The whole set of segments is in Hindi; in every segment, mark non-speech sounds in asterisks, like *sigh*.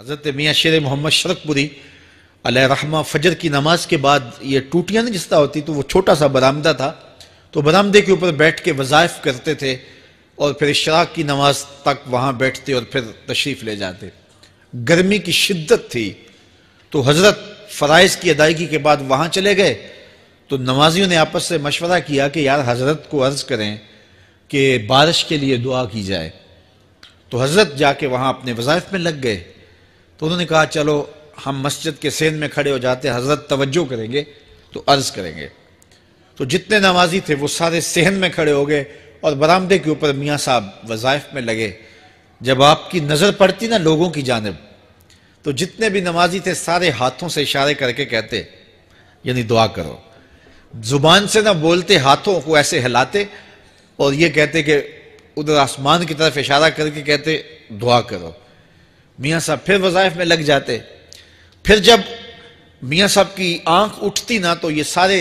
हज़रत मियाँ शेर मोहम्मद शरकपुरी रहमा फजर की नमाज के बाद ये टूटियाँ ना जिसता होती तो वो छोटा सा बरामदा था तो बरामदे के ऊपर बैठ के वज़ायफ़ करते थे और फिर इशराक की नमाज तक वहाँ बैठते और फिर तशरीफ़ ले जाते गर्मी की शिद्दत थी तो हज़रत फ़राइज़ की अदायगी के बाद वहाँ चले गए तो नमाजियों ने आपस से मशवरा किया कि यार हज़रत को अर्ज़ करें कि बारिश के लिए दुआ की जाए तो हज़रत जाके वहाँ अपने वज़ायफ़ में लग गए तो उन्होंने कहा चलो हम मस्जिद के सेंध में खड़े हो जाते हजरत तवज्जो करेंगे तो अर्ज करेंगे तो जितने नमाजी थे वो सारे सेहन में खड़े हो गए और बरामदे के ऊपर मियाँ साहब वज़ाइफ में लगे जब आपकी नज़र पड़ती ना लोगों की जानब तो जितने भी नमाजी थे सारे हाथों से इशारे करके कहते यानी दुआ करो जुबान से ना बोलते हाथों को ऐसे हिलाते और ये कहते कि उधर आसमान की तरफ इशारा करके कहते दुआ करो मियाँ साहब फिर वजायफ में लग जाते फिर जब मियाँ साहब की आंख उठती ना तो ये सारे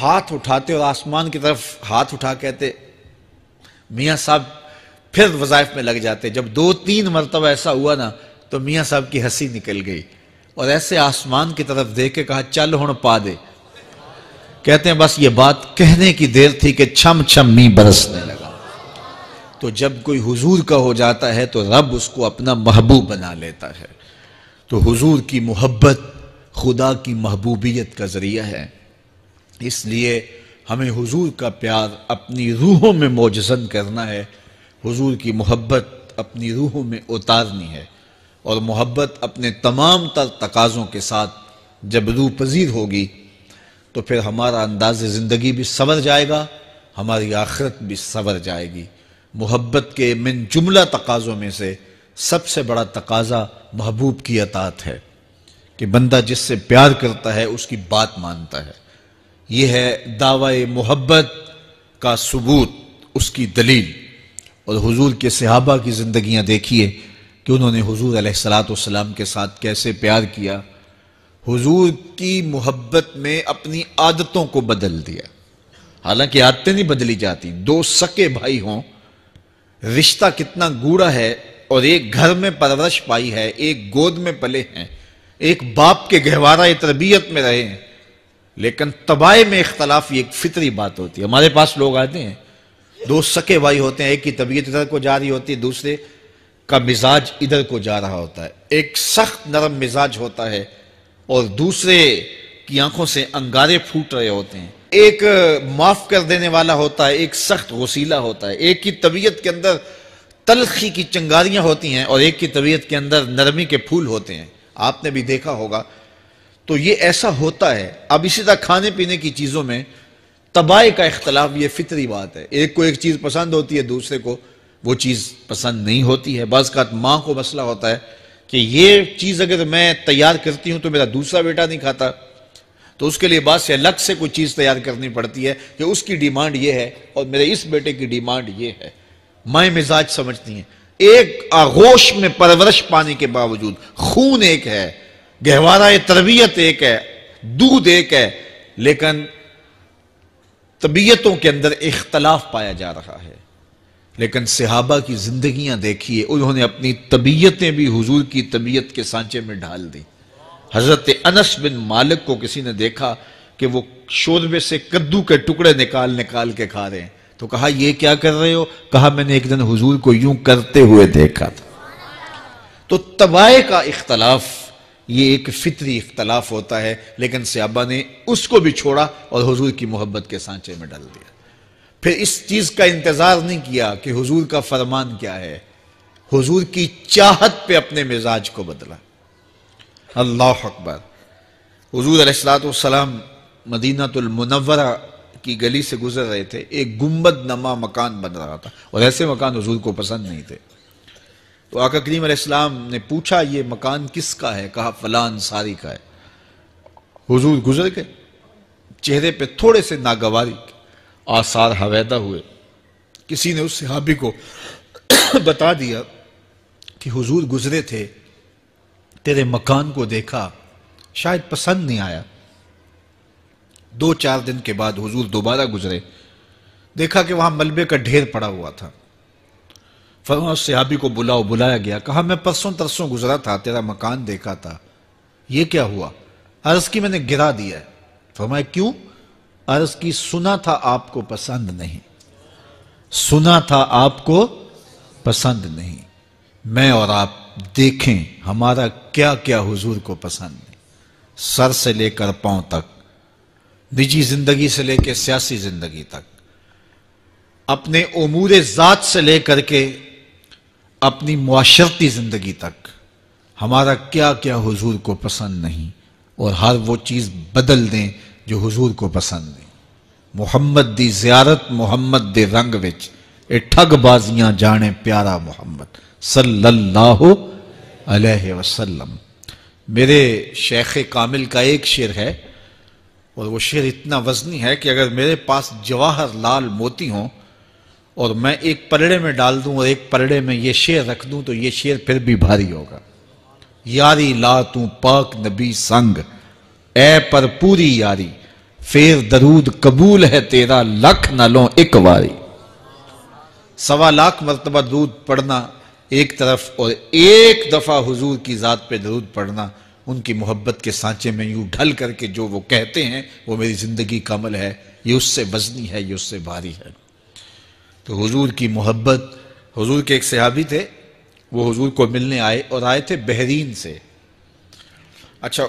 हाथ उठाते और आसमान की तरफ हाथ उठा कहते मियाँ साहब फिर वजायफ में लग जाते जब दो तीन मरतबा ऐसा हुआ ना तो मियाँ साहब की हंसी निकल गई और ऐसे आसमान की तरफ देख के कहा चल हूं पा दे कहते हैं बस ये बात कहने की देर थी कि छम छम मी बरसने लगा तो जब कोई हुजूर का हो जाता है तो रब उसको अपना महबूब बना लेता है तो हुजूर की मोहब्बत खुदा की महबूबियत का ज़रिया है इसलिए हमें हुजूर का प्यार अपनी रूहों में मौजसन करना है हुजूर की मोहब्बत अपनी रूहों में उतारनी है और मोहब्बत अपने तमाम तर तकाज़ों के साथ जब रू पजीर होगी तो फिर हमारा अंदाज ज़िंदगी भी संवर जाएगा हमारी आखरत भी संवर जाएगी मोहब्बत के मिन जुमला तकाज़ों में से सबसे बड़ा तकाजा महबूब की अतात है कि बंदा जिससे प्यार करता है उसकी बात मानता है यह है दावा मोहब्बत का सबूत उसकी दलील और हुजूर के सहाबा की जिंदगियां देखिए कि उन्होंने हुजूर सलाम के साथ कैसे प्यार किया हुजूर की मोहब्बत में अपनी आदतों को बदल दिया हालांकि आदतें नहीं बदली जाती दो सके भाई हों रिश्ता कितना गूढ़ा है और एक घर में परवरिश पाई है एक गोद में पले हैं एक बाप के गहवारा तरबियत में रहे हैं लेकिन तबाह में इख्तलाफ ये एक फितरी बात होती है हमारे पास लोग आते हैं दो सके भाई होते हैं एक की तबीयत इधर को जा रही होती है दूसरे का मिजाज इधर को जा रहा होता है एक सख्त नरम मिजाज होता है और दूसरे की आंखों से अंगारे फूट रहे होते हैं एक माफ कर देने वाला होता है एक सख्त वसीला होता है एक की तबीयत के अंदर तलखी की चंगारियां होती हैं और एक की तबीयत के अंदर नरमी के फूल होते हैं आपने भी देखा होगा तो ये ऐसा होता है अब इसी तरह खाने पीने की चीज़ों में तबाह का इख्तलाफ ये फितरी बात है एक को एक चीज़ पसंद होती है दूसरे को वो चीज़ पसंद नहीं होती है बस का माँ को मसला होता है कि ये चीज़ अगर मैं तैयार करती हूँ तो मेरा दूसरा बेटा नहीं खाता तो उसके लिए बाद से अलग से कोई चीज़ तैयार करनी पड़ती है कि उसकी डिमांड ये है और मेरे इस बेटे की डिमांड ये है मैं मिजाज समझती हैं एक आगोश में परवरश पाने के बावजूद खून एक है गहवारा तरबियत एक है दूध एक है लेकिन तबीयतों के अंदर इख्तलाफ पाया जा रहा है लेकिन सिहाबा की जिंदगियां देखिए उन्होंने अपनी तबीयतें भी हुजूर की तबीयत के सांचे में ढाल दी हजरत अनस बिन मालिक को किसी ने देखा कि वो शोरबे से कद्दू के टुकड़े निकाल निकाल के खा रहे हैं तो कहा ये क्या कर रहे हो कहा मैंने एक दिन हुजूर को यूं करते हुए देखा था तो तबाह का इख्तलाफ ये एक फितरी इख्तलाफ होता है लेकिन सयाबा ने उसको भी छोड़ा और हुजूर की मोहब्बत के सांचे में डाल दिया फिर इस चीज का इंतजार नहीं किया कि हुजूर का फरमान क्या है हुजूर की चाहत पे अपने मिजाज को बदला अल्लाह अकबर हजूर अलसलाम मदीनातुलमनवरा की गली से गुजर रहे थे एक गुम्बद नमा मकान बन रहा था और ऐसे मकान हजूर को पसंद नहीं थे तो आका करीम अलैहिस्सलाम ने पूछा ये मकान किसका है कहा फलान सारी का है हुजूर गुजर गए चेहरे पे थोड़े से नागवारी आसार हवैदा हुए किसी ने उस सहाबी को *coughs* बता दिया कि हुजूर गुजरे थे तेरे मकान को देखा शायद पसंद नहीं आया दो चार दिन के बाद हुजूर दोबारा गुजरे देखा कि वहां मलबे का ढेर पड़ा हुआ था फरमा सिहाबी को बुलाओ बुलाया गया कहा मैं परसों तरसों गुजरा था तेरा मकान देखा था ये क्या हुआ अर्ज की मैंने गिरा दिया फरमाए क्यों अर्ज की सुना था आपको पसंद नहीं सुना था आपको पसंद नहीं मैं और आप देखें हमारा क्या क्या हुजूर को पसंद है सर से लेकर पांव तक निजी जिंदगी से लेकर सियासी जिंदगी तक अपने उमूर ज़ात से लेकर के अपनी मुआशरती ज़िंदगी तक हमारा क्या क्या हुजूर को पसंद नहीं और हर वो चीज़ बदल दें जो हुजूर को पसंद है मोहम्मद दी ज़ियारत मोहम्मद दे रंग विच ए जाने प्यारा मोहम्मद सल्लल्लाहु वसल्लम मेरे शेख कामिल का एक शेर है और वो शेर इतना वजनी है कि अगर मेरे पास जवाहर लाल मोती हों और मैं एक पलड़े में डाल दूं और एक पलड़े में ये शेर रख दूं तो ये शेर फिर भी भारी होगा यारी ला तू पाक नबी संग ए पर पूरी यारी फेर दरूद कबूल है तेरा लख न लो एक वारी सवा लाख मरतबा दूध पड़ना एक तरफ और एक दफ़ा हुजूर की ज़ात पे दरूद पढ़ना उनकी मोहब्बत के सांचे में यूं ढल करके जो वो कहते हैं वो मेरी ज़िंदगी का अमल है ये उससे वजनी है ये उससे भारी है तो हुजूर की मोहब्बत हुजूर के एक सहाबी थे वो हुजूर को मिलने आए और आए थे बहरीन से अच्छा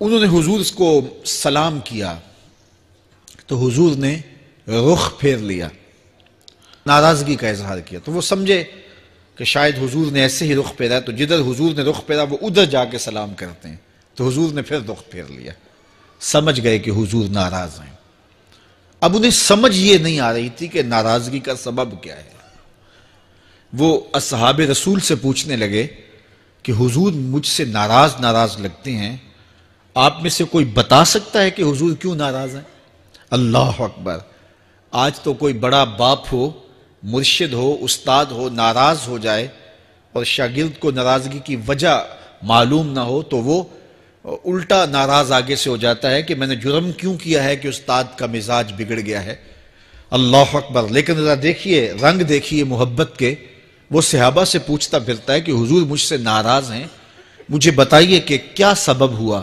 उन्होंने हुजूर को सलाम किया तो हुजूर ने रुख फेर लिया नाराज़गी का इजहार किया तो वो समझे कि शायद हुजूर ने ऐसे ही रुख फेरा तो जिधर हुजूर ने रुख फेरा वो उधर जाके सलाम करते हैं तो हुजूर ने फिर रुख फेर लिया समझ गए कि हुजूर नाराज़ हैं अब उन्हें समझ ये नहीं आ रही थी कि नाराज़गी का सबब क्या है वो असहाब रसूल से पूछने लगे कि हुजूर मुझसे नाराज़ नाराज़ लगते हैं आप में से कोई बता सकता है कि हुजूर क्यों नाराज़ हैं अल्लाह अकबर आज तो कोई बड़ा बाप हो मुर्शिद हो उस्ताद हो नाराज हो जाए और शागिर्द को नाराजगी की वजह मालूम ना हो तो वो उल्टा नाराज आगे से हो जाता है कि मैंने जुर्म क्यों किया है कि उस्ताद का मिजाज बिगड़ गया है अल्लाह अकबर लेकिन ज़रा देखिए रंग देखिए मोहब्बत के वो सहाबा से पूछता फिरता है कि हुजूर मुझसे नाराज़ हैं मुझे बताइए कि क्या सबब हुआ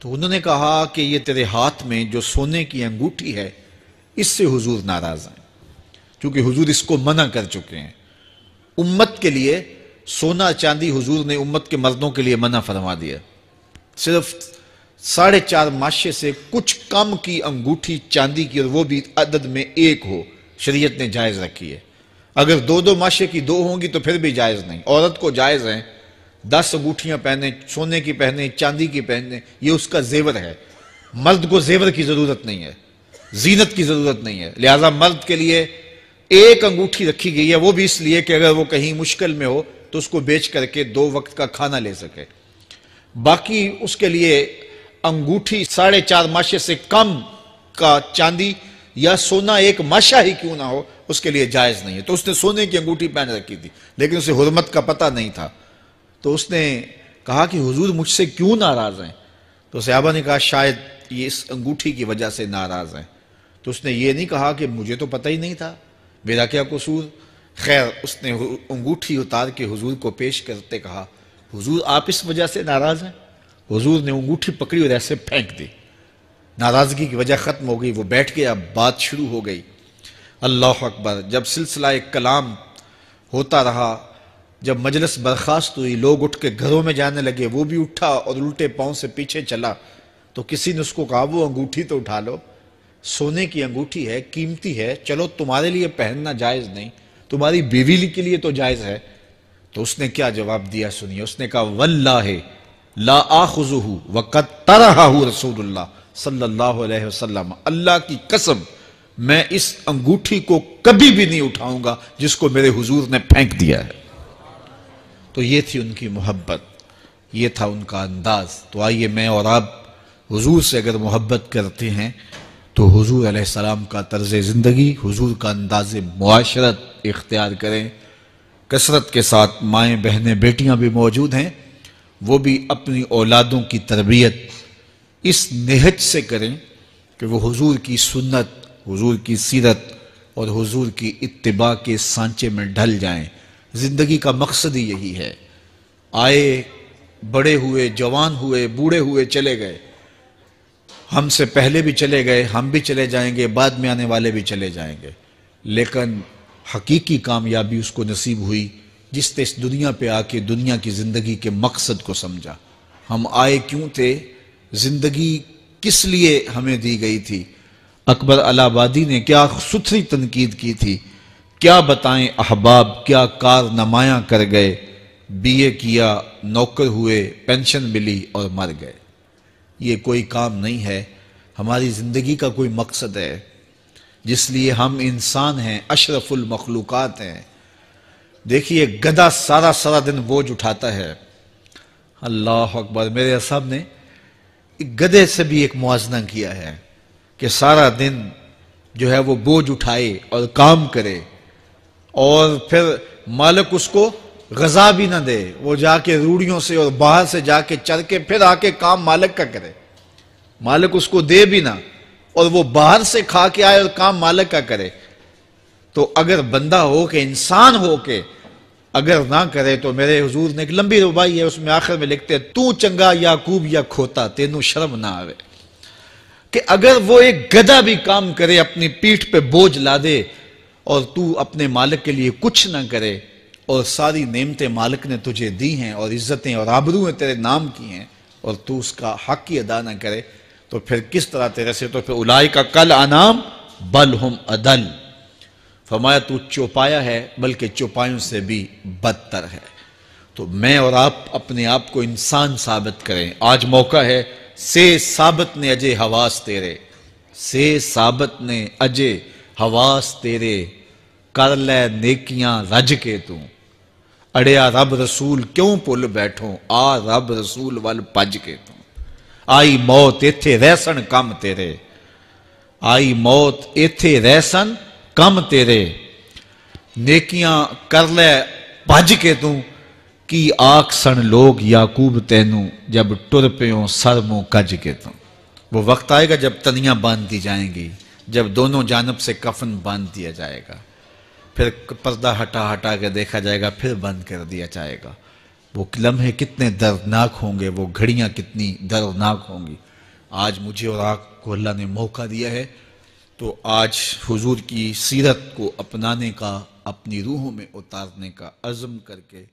तो उन्होंने कहा कि ये तेरे हाथ में जो सोने की अंगूठी है इससे हुजूर नाराज़ हैं क्योंकि हुजूर इसको मना कर चुके हैं उम्मत के लिए सोना चांदी हुजूर ने उम्मत के मर्दों के लिए मना फरमा दिया सिर्फ साढ़े चार माशे से कुछ कम की अंगूठी चांदी की और वो भी अदद में एक हो शरीयत ने जायज़ रखी है अगर दो दो माशे की दो होंगी तो फिर भी जायज़ नहीं औरत को जायज़ है दस अंगूठियां पहने सोने की पहने चांदी की पहने ये उसका जेवर है मर्द को जेवर की ज़रूरत नहीं है जीनत की ज़रूरत नहीं है लिहाजा मर्द के लिए एक अंगूठी रखी गई है वो भी इसलिए कि अगर वो कहीं मुश्किल में हो तो उसको बेच करके दो वक्त का खाना ले सके बाकी उसके लिए अंगूठी साढ़े चार माशे से कम का चांदी या सोना एक माशा ही क्यों ना हो उसके लिए जायज नहीं है तो उसने सोने की अंगूठी पहन रखी थी लेकिन उसे हुरमत का पता नहीं था तो उसने कहा कि हुजूर मुझसे क्यों नाराज हैं तो सयाबा ने कहा शायद ये इस अंगूठी की वजह से नाराज हैं तो उसने ये नहीं कहा कि मुझे तो पता ही नहीं था मेरा क्या कसूर खैर उसने अंगूठी उतार के हुजूर को पेश करते कहा हुजूर आप इस वजह से नाराज़ हैं हुजूर ने अंगूठी पकड़ी और ऐसे फेंक दी नाराज़गी की वजह ख़त्म हो गई वो बैठ गया बात शुरू हो गई अल्लाह अकबर जब सिलसिला एक कलाम होता रहा जब मजलस बर्खास्त हुई लोग उठ के घरों में जाने लगे वो भी उठा और उल्टे पाँव से पीछे चला तो किसी ने उसको कहा वो अंगूठी तो उठा लो सोने की अंगूठी है कीमती है चलो तुम्हारे लिए पहनना जायज़ नहीं तुम्हारी बीवी के लिए तो जायज़ है तो उसने क्या जवाब दिया सुनिए उसने कहा वल्लाह ला आखुजू वक़त तरहू रसूलुल्लाह सल्लल्लाहु अलैहि वसल्लम अल्लाह की कसम मैं इस अंगूठी को कभी भी नहीं उठाऊंगा जिसको मेरे हुजूर ने फेंक दिया है तो ये थी उनकी मोहब्बत ये था उनका अंदाज तो आइए मैं और आप हुजूर से अगर मोहब्बत करते हैं तो हुजूर सलाम का तर्ज ज़िंदगी हुजूर का अंदाज माशरत इख्तियार करें कसरत के साथ माएँ बहनें बेटियाँ भी मौजूद हैं वो भी अपनी औलादों की तरबियत इस नहज से करें कि वो हुजूर की सुन्नत हुजूर की सीरत और हुजूर की इत्तबा के सांचे में ढल जाएं ज़िंदगी का मकसद ही यही है आए बड़े हुए जवान हुए बूढ़े हुए चले गए हमसे पहले भी चले गए हम भी चले जाएंगे बाद में आने वाले भी चले जाएंगे लेकिन हकीकी कामयाबी उसको नसीब हुई जिसने इस दुनिया पे आके दुनिया की ज़िंदगी के मकसद को समझा हम आए क्यों थे ज़िंदगी किस लिए हमें दी गई थी अकबर अलाबादी ने क्या सुथरी तनकीद की थी क्या बताएं अहबाब क्या कार नमाया कर गए बीए किया नौकर हुए पेंशन मिली और मर गए ये कोई काम नहीं है हमारी ज़िंदगी का कोई मकसद है जिसलिए हम इंसान हैं अशरफुल मखलूक़ात हैं देखिए गदा सारा सारा दिन बोझ उठाता है अल्लाह अकबर मेरे साहब ने गधे से भी एक मुआजना किया है कि सारा दिन जो है वो बोझ उठाए और काम करे और फिर मालिक उसको गजा भी ना दे वो जाके रूढ़ियों से और बाहर से जाके चल के फिर आके काम मालिक का करे मालिक उसको दे भी ना और वो बाहर से खा के आए और काम मालिक का करे तो अगर बंदा हो के इंसान हो के अगर ना करे तो मेरे हजूर ने एक लंबी रुबाई है उसमें आखिर में लिखते हैं तू चंगा या कूब या खोता तेनू शर्म ना आवे कि अगर वो एक गधा भी काम करे अपनी पीठ पे बोझ ला दे और तू अपने मालिक के लिए कुछ ना करे और सारी नेमतें मालिक ने तुझे दी हैं और इज़्ज़तें और आबरूएँ तेरे नाम की हैं और तू उसका हक ही अदा ना करे तो फिर किस तरह तेरे से तो फिर उलाई का कल आनाम बल हम अदल फरमाया तू चौपाया है बल्कि चौपायों से भी बदतर है तो मैं और आप अपने आप को इंसान साबित करें आज मौका है से साबित ने अजय हवास तेरे से साबित ने अजय हवास तेरे कर लै नेकियां रज के तू अड़िया रब रसूल क्यों पुल बैठो आ रब रसूल वल भज के तू आई मौत इथे रहसन कम तेरे आई मौत इथे रहसन कम तेरे नेकियां कर ले भज के तू की सन लोग याकूब तेनू जब टुर प्यो सर मुंह कज के तू वो वक्त आएगा जब तनिया बांध दी जाएंगी जब दोनों जानब से कफन बांध दिया जाएगा फिर पर्दा हटा हटा के देखा जाएगा फिर बंद कर दिया जाएगा वो लम्हे कितने दर्दनाक होंगे वो घड़ियाँ कितनी दर्दनाक होंगी आज मुझे और आग को अल्लाह ने मौका दिया है तो आज हुजूर की सीरत को अपनाने का अपनी रूहों में उतारने का अज़म करके